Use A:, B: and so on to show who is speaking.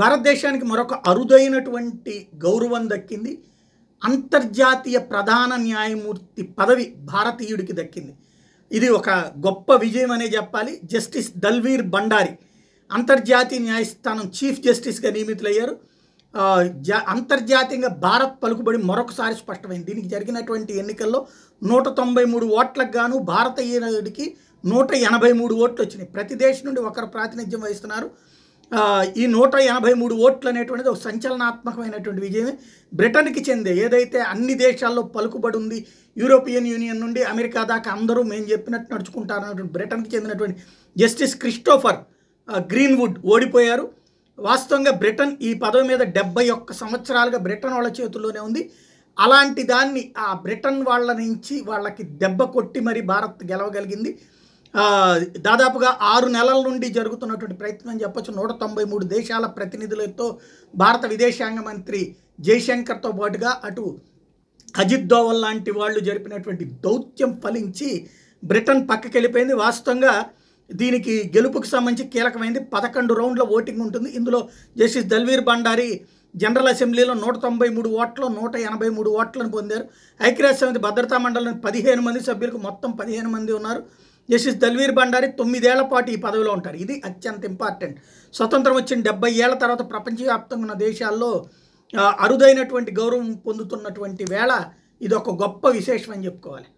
A: భారతదేశానికి మరొక అరుదైనటువంటి గౌరవం దక్కింది అంతర్జాతీయ ప్రధాన న్యాయమూర్తి పదవి భారతీయుడికి దక్కింది ఇది ఒక గొప్ప విజయం అనే చెప్పాలి జస్టిస్ దల్వీర్ బండారి అంతర్జాతీయ న్యాయస్థానం చీఫ్ జస్టిస్గా నియమితులయ్యారు అంతర్జాతీయంగా భారత్ పలుకుబడి మరొకసారి స్పష్టమైంది దీనికి జరిగినటువంటి ఎన్నికల్లో నూట తొంభై మూడు ఓట్లకు గాను భారతీయుడికి నూట ఎనభై మూడు ఓట్లు వచ్చినాయి ప్రతి దేశం నుండి ఒకరు ప్రాతినిధ్యం వహిస్తున్నారు ఈ నూట ఎనభై మూడు ఓట్లు అనేటువంటిది ఒక సంచలనాత్మకమైనటువంటి విజయం బ్రిటన్కి చెందే ఏదైతే అన్ని దేశాల్లో పలుకుబడి ఉంది యూరోపియన్ యూనియన్ నుండి అమెరికా దాకా అందరూ మేము చెప్పినట్టు నడుచుకుంటారన్నటువంటి బ్రిటన్కి చెందినటువంటి జస్టిస్ క్రిస్టోఫర్ గ్రీన్వుడ్ ఓడిపోయారు వాస్తవంగా బ్రిటన్ ఈ పదవి మీద డెబ్బై ఒక్క సంవత్సరాలుగా బ్రిటన్ వాళ్ళ చేతుల్లోనే ఉంది అలాంటి దాన్ని ఆ బ్రిటన్ వాళ్ళ నుంచి వాళ్ళకి దెబ్బ కొట్టి మరి భారత్ గెలవగలిగింది దాదాపుగా ఆరు నెలల నుండి జరుగుతున్నటువంటి ప్రయత్నం చెప్పొచ్చు నూట తొంభై మూడు దేశాల ప్రతినిధులతో భారత విదేశాంగ మంత్రి జయశంకర్తో పాటుగా అటు అజిత్ దోవల్ లాంటి వాళ్ళు జరిపినటువంటి దౌత్యం ఫలించి బ్రిటన్ పక్కకి వెళ్ళిపోయింది వాస్తవంగా దీనికి గెలుపుకు సంబంధించి కీలకమైంది పదకొండు రౌండ్ల ఓటింగ్ ఉంటుంది ఇందులో జస్టిస్ దల్వీర్ భండారి జనరల్ అసెంబ్లీలో నూట తొంభై మూడు ఓట్లు నూట ఎనభై మూడు ఓట్లను పొందారు ఐక్యరాజ్య సమితి భద్రతా మండలిలో పదిహేను మంది సభ్యులకు మొత్తం పదిహేను మంది ఉన్నారు జస్టిస్ దల్వీర్ భండారి తొమ్మిదేళ్ల పాటు ఈ పదవిలో ఉంటారు ఇది అత్యంత ఇంపార్టెంట్ స్వతంత్రం వచ్చిన డెబ్బై ఏళ్ల తర్వాత ప్రపంచవ్యాప్తంగా ఉన్న దేశాల్లో అరుదైనటువంటి గౌరవం పొందుతున్నటువంటి వేళ ఇది ఒక గొప్ప విశేషం అని చెప్పుకోవాలి